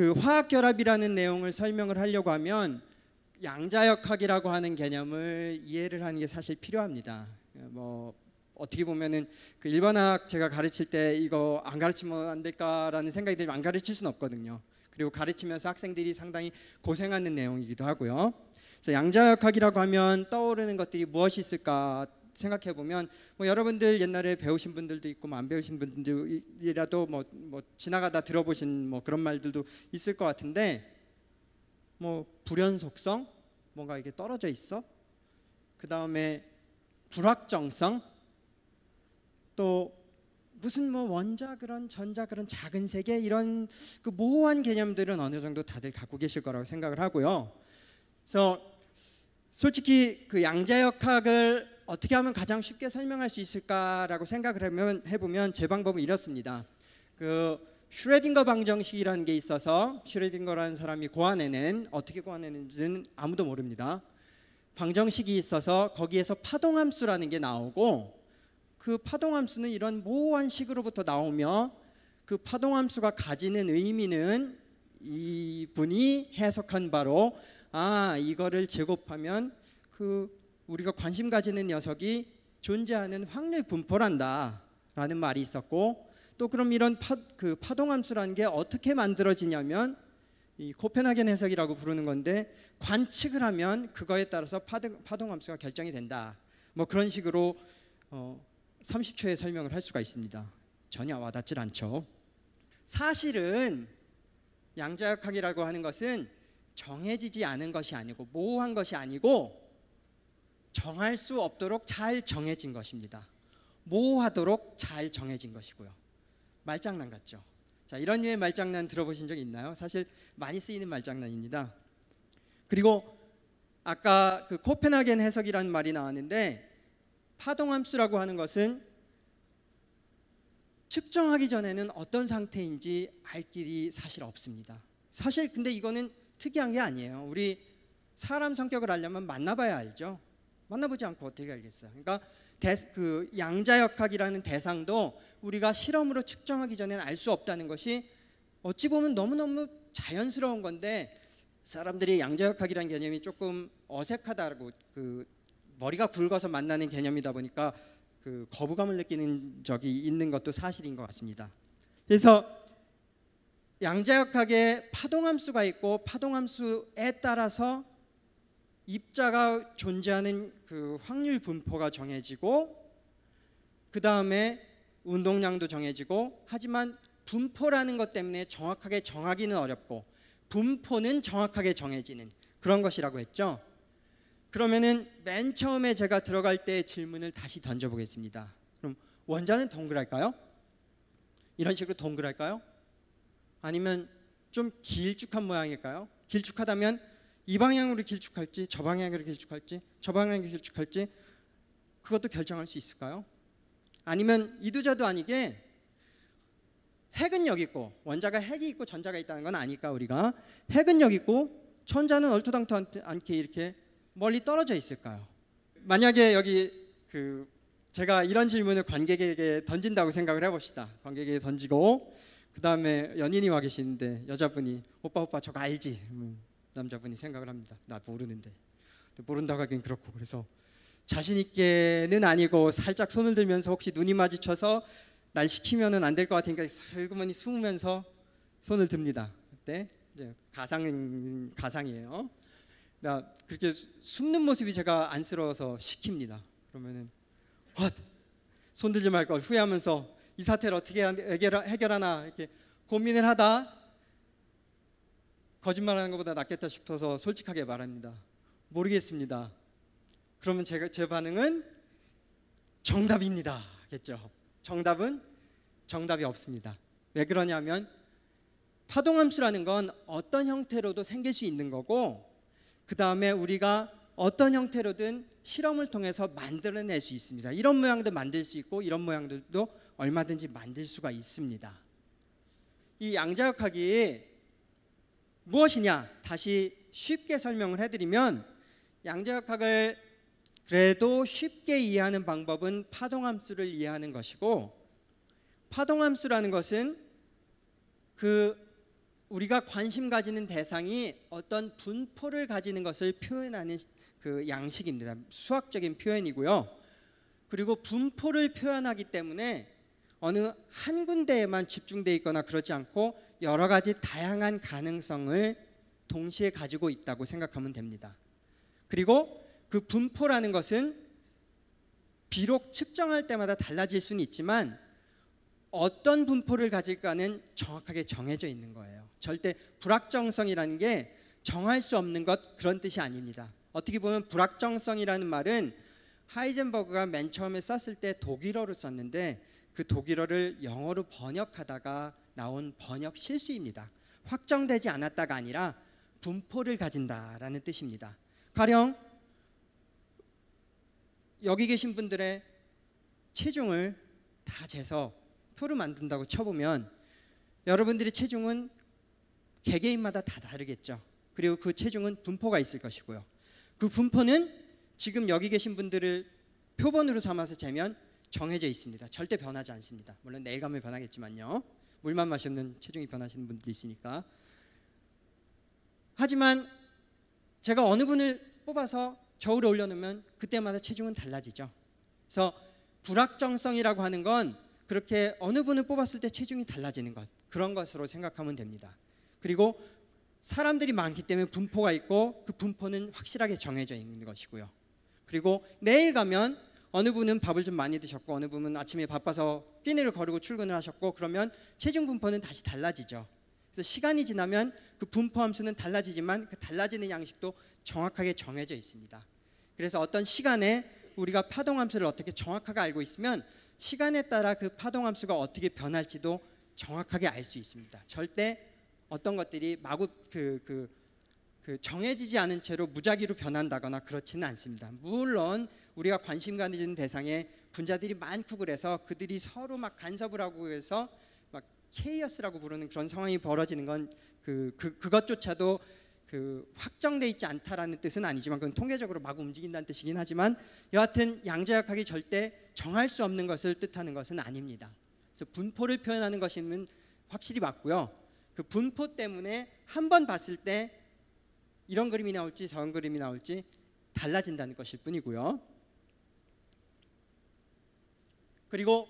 그 화학 결합이라는 내용을 설명을 하려고 하면 양자역학이라고 하는 개념을 이해를 하는 게 사실 필요합니다. 뭐 어떻게 보면은 그 일반학 제가 가르칠 때 이거 안 가르치면 안 될까라는 생각이 들면 안 가르칠 수 없거든요. 그리고 가르치면서 학생들이 상당히 고생하는 내용이기도 하고요. 그래서 양자역학이라고 하면 떠오르는 것들이 무엇이 있을까 생각해 보면 뭐 여러분들 옛날에 배우신 분들도 있고 뭐안 배우신 분들이라도 뭐, 뭐 지나가다 들어보신 뭐 그런 말들도 있을 것 같은데 뭐 불연속성 뭔가 이게 떨어져 있어 그 다음에 불확정성 또 무슨 뭐 원자 그런 전자 그런 작은 세계 이런 그 모호한 개념들은 어느 정도 다들 갖고 계실 거라고 생각을 하고요. 그래서 솔직히 그 양자역학을 어떻게 하면 가장 쉽게 설명할 수 있을까라고 생각을 하면 해보면 제 방법은 이렇습니다. 그 슈레딩거 방정식이라는 게 있어서 슈레딩거라는 사람이 고안해낸 어떻게 고안해낸지는 아무도 모릅니다. 방정식이 있어서 거기에서 파동함수라는 게 나오고 그 파동함수는 이런 모호한 식으로부터 나오며 그 파동함수가 가지는 의미는 이분이 해석한 바로 아 이거를 제곱하면 그 우리가 관심 가지는 녀석이 존재하는 확률 분포란다라는 말이 있었고 또 그럼 이런 파, 그 파동함수라는 게 어떻게 만들어지냐면 이 코펜하겐 해석이라고 부르는 건데 관측을 하면 그거에 따라서 파동, 파동함수가 결정이 된다. 뭐 그런 식으로 어, 30초에 설명을 할 수가 있습니다. 전혀 와닿질 않죠. 사실은 양자역학이라고 하는 것은 정해지지 않은 것이 아니고 모호한 것이 아니고 정할 수 없도록 잘 정해진 것입니다. 모호하도록 잘 정해진 것이고요. 말장난 같죠. 자, 이런 류의 말장난 들어보신 적 있나요? 사실 많이 쓰이는 말장난입니다. 그리고 아까 그 코펜하겐 해석이라는 말이 나왔는데 파동함수라고 하는 것은 측정하기 전에는 어떤 상태인지 알 길이 사실 없습니다. 사실 근데 이거는 특이한 게 아니에요. 우리 사람 성격을 알려면 만나봐야 알죠. 만나보지 않고 어떻게 알겠어요? 그러니까 대, 그 양자역학이라는 대상도 우리가 실험으로 측정하기 전에는 알 수 없다는 것이 어찌 보면 너무너무 자연스러운 건데 사람들이 양자역학이라는 개념이 조금 어색하다고 그 머리가 굵어서 만나는 개념이다 보니까 그 거부감을 느끼는 적이 있는 것도 사실인 것 같습니다. 그래서 양자역학의 파동함수가 있고 파동함수에 따라서 입자가 존재하는 그 확률 분포가 정해지고 그 다음에 운동량도 정해지고 하지만 분포라는 것 때문에 정확하게 정하기는 어렵고 분포는 정확하게 정해지는 그런 것이라고 했죠. 그러면은 맨 처음에 제가 들어갈 때 질문을 다시 던져보겠습니다. 그럼 원자는 동그랄까요? 이런 식으로 동그랄까요? 아니면 좀 길쭉한 모양일까요? 길쭉하다면 이 방향으로 길쭉할지 저 방향으로 길쭉할지 저 방향으로 길쭉할지 그것도 결정할 수 있을까요? 아니면 이두저도 아니게 핵은 여기 있고 원자가 핵이 있고 전자가 있다는 건 아니까 우리가 핵은 여기 있고 천자는 얼토당토 않게 이렇게 멀리 떨어져 있을까요? 만약에 여기 그 제가 이런 질문을 관객에게 던진다고 생각을 해봅시다. 관객에게 던지고 그 다음에 연인이 와 계시는데 여자분이 오빠 오빠 저거 알지? 음. 남자분이 생각을 합니다. 나 모르는데 모른다고 하긴 그렇고 그래서 자신 있게는 아니고 살짝 손을 들면서 혹시 눈이 마주쳐서 날 시키면은 안될 것 같으니까 슬그머니 숨으면서 손을 듭니다. 그때 이제 가상 가상이에요. 나 그렇게 숨는 모습이 제가 안쓰러워서 시킵니다. 그러면은 헛 손들지 말걸 후회하면서 이 사태를 어떻게 해결하나 이렇게 고민을 하다 거짓말하는 것보다 낫겠다 싶어서 솔직하게 말합니다. 모르겠습니다. 그러면 제가 제 반응은 정답입니다겠죠. 정답은 정답이 없습니다. 왜 그러냐면 파동함수라는 건 어떤 형태로도 생길 수 있는 거고 그 다음에 우리가 어떤 형태로든 실험을 통해서 만들어낼 수 있습니다. 이런 모양도 만들 수 있고 이런 모양들도 얼마든지 만들 수가 있습니다. 이 양자역학이 무엇이냐 다시 쉽게 설명을 해드리면 양자역학을 그래도 쉽게 이해하는 방법은 파동함수를 이해하는 것이고 파동함수라는 것은 그 우리가 관심 가지는 대상이 어떤 분포를 가지는 것을 표현하는 그 양식입니다. 수학적인 표현이고요. 그리고 분포를 표현하기 때문에 어느 한 군데에만 집중되어 있거나 그러지 않고 여러 가지 다양한 가능성을 동시에 가지고 있다고 생각하면 됩니다. 그리고 그 분포라는 것은 비록 측정할 때마다 달라질 수는 있지만 어떤 분포를 가질까는 정확하게 정해져 있는 거예요. 절대 불확정성이라는 게 정할 수 없는 것 그런 뜻이 아닙니다. 어떻게 보면 불확정성이라는 말은 하이젠버그가 맨 처음에 썼을 때 독일어로 썼는데 그 독일어를 영어로 번역하다가 나온 번역 실수입니다. 확정되지 않았다가 아니라 분포를 가진다라는 뜻입니다. 가령 여기 계신 분들의 체중을 다 재서 표를 만든다고 쳐보면 여러분들의 체중은 개개인마다 다 다르겠죠. 그리고 그 체중은 분포가 있을 것이고요. 그 분포는 지금 여기 계신 분들을 표본으로 삼아서 재면 정해져 있습니다. 절대 변하지 않습니다. 물론 내일 가면 변하겠지만요. 물만 마시는 체중이 변하시는 분들이 있으니까. 하지만 제가 어느 분을 뽑아서 저울에 올려놓으면 그때마다 체중은 달라지죠. 그래서 불확정성이라고 하는 건 그렇게 어느 분을 뽑았을 때 체중이 달라지는 것 그런 것으로 생각하면 됩니다. 그리고 사람들이 많기 때문에 분포가 있고 그 분포는 확실하게 정해져 있는 것이고요. 그리고 내일 가면 어느 분은 밥을 좀 많이 드셨고 어느 분은 아침에 바빠서 끼니를 거르고 출근을 하셨고 그러면 체중 분포는 다시 달라지죠. 그래서 시간이 지나면 그 분포 함수는 달라지지만 그 달라지는 양식도 정확하게 정해져 있습니다. 그래서 어떤 시간에 우리가 파동 함수를 어떻게 정확하게 알고 있으면 시간에 따라 그 파동 함수가 어떻게 변할지도 정확하게 알 수 있습니다. 절대 어떤 것들이 마구 그, 그그 정해지지 않은 채로 무작위로 변한다거나 그렇지는 않습니다. 물론 우리가 관심 가지는 대상에 분자들이 많고 그래서 그들이 서로 막 간섭을 하고 해서 막 케이어스라고 부르는 그런 상황이 벌어지는 건 그 그, 그것조차도 그 확정돼 있지 않다라는 뜻은 아니지만 그건 통계적으로 마 움직인다는 뜻이긴 하지만 여하튼 양자역학이 절대 정할 수 없는 것을 뜻하는 것은 아닙니다. 그래서 분포를 표현하는 것은 확실히 맞고요. 그 분포 때문에 한 번 봤을 때 이런 그림이 나올지 저런 그림이 나올지 달라진다는 것일 뿐이고요. 그리고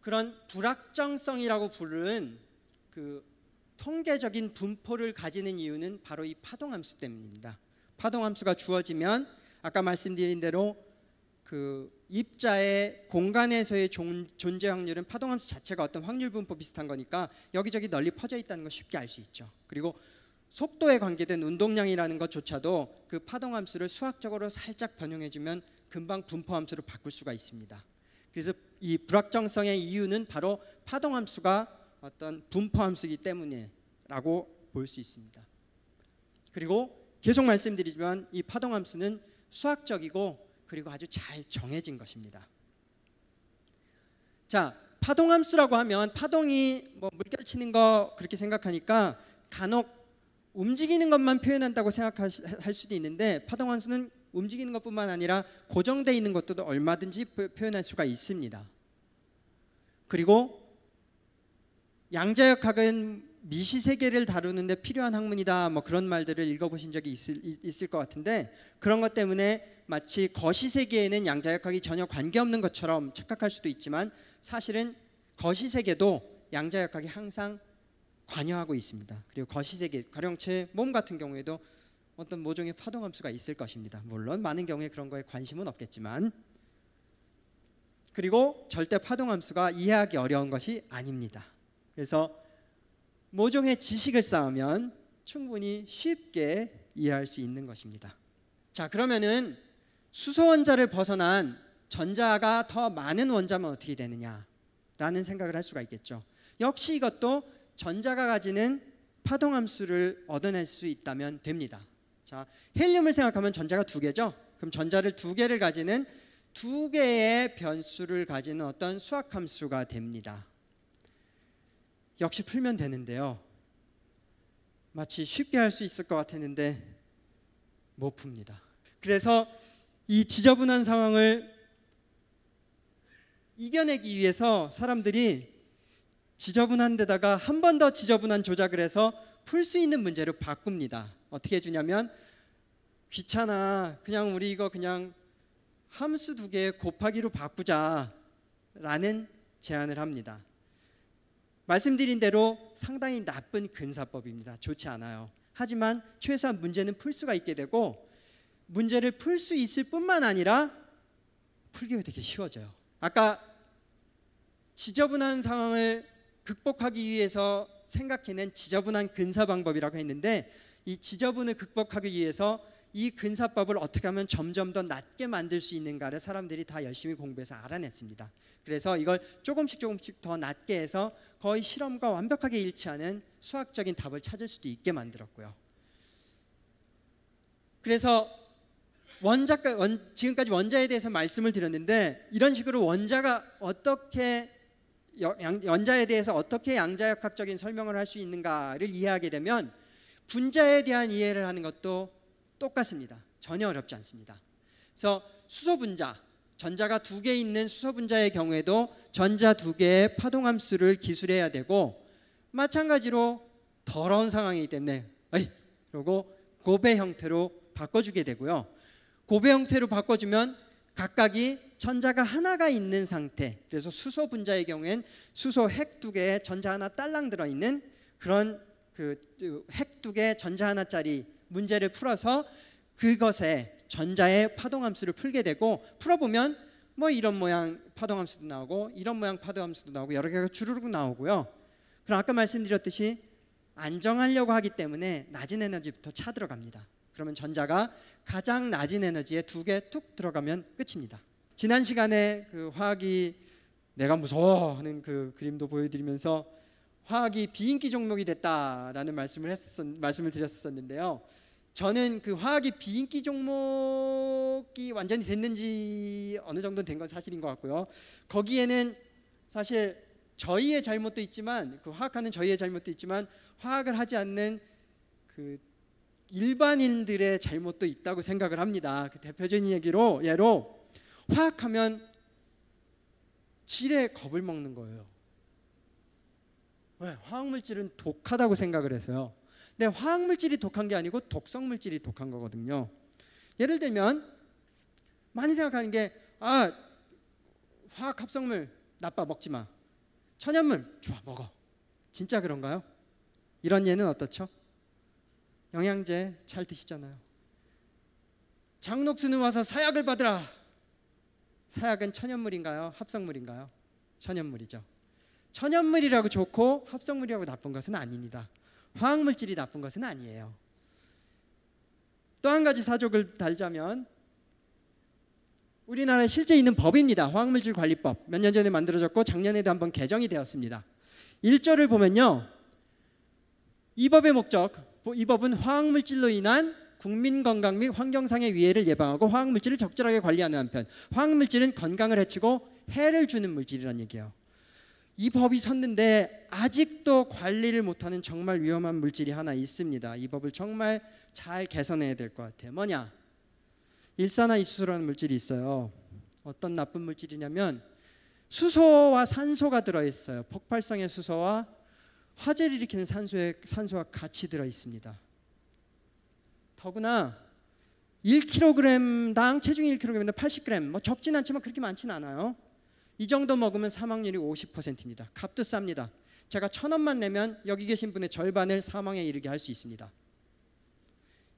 그런 불확정성이라고 부른 그 통계적인 분포를 가지는 이유는 바로 이 파동함수 때문입니다. 파동함수가 주어지면 아까 말씀드린 대로 그 입자의 공간에서의 존, 재 확률은 파동함수 자체가 어떤 확률 분포 비슷한 거니까 여기저기 널리 퍼져 있다는 걸 쉽게 알 수 있죠. 그리고 속도에 관계된 운동량이라는 것조차도 그 파동 함수를 수학적으로 살짝 변형해주면 금방 분포 함수로 바꿀 수가 있습니다. 그래서 이 불확정성의 이유는 바로 파동 함수가 어떤 분포 함수이기 때문에라고 볼 수 있습니다. 그리고 계속 말씀드리지만 이 파동 함수는 수학적이고 그리고 아주 잘 정해진 것입니다. 자, 파동 함수라고 하면 파동이 뭐 물결 치는 거 그렇게 생각하니까 간혹 움직이는 것만 표현한다고 생각할 수도 있는데 파동환수는 움직이는 것뿐만 아니라 고정되어 있는 것도 얼마든지 표현할 수가 있습니다. 그리고 양자역학은 미시세계를 다루는데 필요한 학문이다 뭐 그런 말들을 읽어보신 적이 있을, 있을 것 같은데 그런 것 때문에 마치 거시세계에는 양자역학이 전혀 관계없는 것처럼 착각할 수도 있지만 사실은 거시세계도 양자역학이 항상 관여하고 있습니다. 그리고 거시세계, 가령 제몸 같은 경우에도 어떤 모종의 파동함수가 있을 것입니다. 물론 많은 경우에 그런 거에 관심은 없겠지만 그리고 절대 파동함수가 이해하기 어려운 것이 아닙니다. 그래서 모종의 지식을 쌓으면 충분히 쉽게 이해할 수 있는 것입니다. 자, 그러면은 수소 원자를 벗어난 전자가 더 많은 원자면 어떻게 되느냐라는 생각을 할 수가 있겠죠. 역시 이것도 전자가 가지는 파동함수를 얻어낼 수 있다면 됩니다. 자, 헬륨을 생각하면 전자가 두 개죠. 그럼 전자를 두 개를 가지는 두 개의 변수를 가지는 어떤 수학함수가 됩니다. 역시 풀면 되는데요. 마치 쉽게 할 수 있을 것 같았는데 못 풉니다. 그래서 이 지저분한 상황을 이겨내기 위해서 사람들이 지저분한 데다가 한 번 더 지저분한 조작을 해서 풀 수 있는 문제로 바꿉니다. 어떻게 해주냐면 귀찮아 그냥 우리 이거 그냥 함수 두 개 곱하기로 바꾸자 라는 제안을 합니다. 말씀드린 대로 상당히 나쁜 근사법입니다. 좋지 않아요. 하지만 최소한 문제는 풀 수가 있게 되고 문제를 풀 수 있을 뿐만 아니라 풀기가 되게 쉬워져요. 아까 지저분한 상황을 극복하기 위해서 생각해낸 지저분한 근사 방법이라고 했는데 이 지저분을 극복하기 위해서 이 근사법을 어떻게 하면 점점 더 낮게 만들 수 있는가를 사람들이 다 열심히 공부해서 알아냈습니다. 그래서 이걸 조금씩 조금씩 더 낮게 해서 거의 실험과 완벽하게 일치하는 수학적인 답을 찾을 수도 있게 만들었고요. 그래서 원자 원, 지금까지 원자에 대해서 말씀을 드렸는데 이런 식으로 원자가 어떻게 연자에 대해서 어떻게 양자역학적인 설명을 할 수 있는가를 이해하게 되면 분자에 대한 이해를 하는 것도 똑같습니다. 전혀 어렵지 않습니다. 그래서 수소 분자, 전자가 두 개 있는 수소 분자의 경우에도 전자 두 개의 파동함 수를 기술해야 되고 마찬가지로 더러운 상황이기 때문에 에이 그러고 고배 형태로 바꿔주게 되고요. 고배 형태로 바꿔주면 각각이 전자가 하나가 있는 상태. 그래서 수소 분자의 경우엔 수소 핵 두 개에 전자 하나 딸랑 들어 있는 그런 그 핵 두 개 전자 하나짜리 문제를 풀어서 그것에 전자의 파동함수를 풀게 되고 풀어보면 뭐 이런 모양 파동함수도 나오고 이런 모양 파동함수도 나오고 여러 개가 주르륵 나오고요. 그럼 아까 말씀드렸듯이 안정하려고 하기 때문에 낮은 에너지부터 차 들어갑니다. 그러면 전자가 가장 낮은 에너지에 두 개 툭 들어가면 끝입니다. 지난 시간에 그 화학이 내가 무서워 하는 그 그림도 보여드리면서 화학이 비인기 종목이 됐다라는 말씀을 했었 말씀을 드렸었는데요. 저는 그 화학이 비인기 종목이 완전히 됐는지 어느 정도 된 건 사실인 것 같고요. 거기에는 사실 저희의 잘못도 있지만 그 화학하는 저희의 잘못도 있지만 화학을 하지 않는 그 일반인들의 잘못도 있다고 생각을 합니다. 그 대표적인 얘기로 예로 화학하면 질에 겁을 먹는 거예요. 왜? 화학물질은 독하다고 생각을 해서요. 근데 화학물질이 독한 게 아니고 독성물질이 독한 거거든요. 예를 들면 많이 생각하는 게 아, 화학 합성물 나빠 먹지 마. 천연물 좋아 먹어. 진짜 그런가요? 이런 예는 어떻죠? 영양제 잘 드시잖아요. 장녹수는 와서 사약을 받으라. 사약은 천연물인가요? 합성물인가요? 천연물이죠. 천연물이라고 좋고 합성물이라고 나쁜 것은 아닙니다. 화학물질이 나쁜 것은 아니에요. 또 한 가지 사족을 달자면 우리나라에 실제 있는 법입니다. 화학물질 관리법. 몇 년 전에 만들어졌고 작년에도 한 번 개정이 되었습니다. 1절을 보면요. 이 법의 목적, 이 법은 화학물질로 인한 국민 건강 및 환경상의 위해를 예방하고 화학물질을 적절하게 관리하는 한편 화학물질은 건강을 해치고 해를 주는 물질이라는 얘기예요. 이 법이 섰는데 아직도 관리를 못하는 정말 위험한 물질이 하나 있습니다. 이 법을 정말 잘 개선해야 될 것 같아요. 뭐냐? 일산화이수소라는 물질이 있어요. 어떤 나쁜 물질이냐면 수소와 산소가 들어있어요. 폭발성의 수소와 화재를 일으키는 산소의 산소와 같이 들어있습니다. 더구나 1kg당 체중이 1kg인데 80g 뭐 적진 않지만 그렇게 많지는 않아요. 이 정도 먹으면 사망률이 50%입니다. 값도 쌉니다. 제가 천 원만 내면 여기 계신 분의 절반을 사망에 이르게 할 수 있습니다.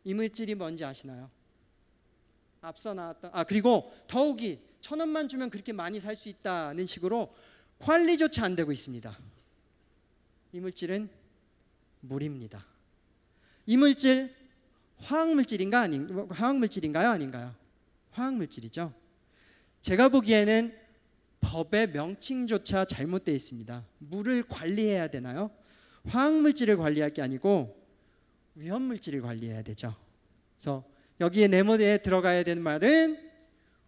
이물질이 뭔지 아시나요? 앞서 나왔던 아 그리고 더욱이 천 원만 주면 그렇게 많이 살 수 있다는 식으로 관리조차 안 되고 있습니다. 이물질은 물입니다. 이물질 화학물질인가 아닌 화학물질인가요 아닌가요? 화학물질이죠. 제가 보기에는 법의 명칭조차 잘못되어 있습니다. 물을 관리해야 되나요? 화학물질을 관리할 게 아니고 위험물질을 관리해야 되죠. 그래서 여기에 네모에 들어가야 되는 말은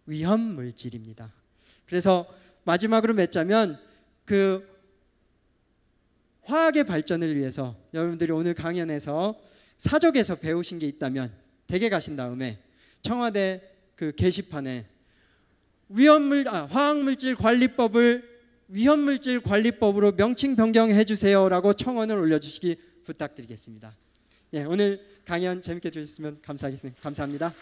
위험물질입니다. 그래서 마지막으로 맺자면 그 화학의 발전을 위해서 여러분들이 오늘 강연에서 사적에서 배우신 게 있다면 대개 가신 다음에 청와대 그 게시판에 위험물 아, 화학물질 관리법을 위험물질 관리법으로 명칭 변경해 주세요라고 청원을 올려주시기 부탁드리겠습니다. 예, 오늘 강연 재밌게 들으셨으면 감사하겠습니다. 감사합니다.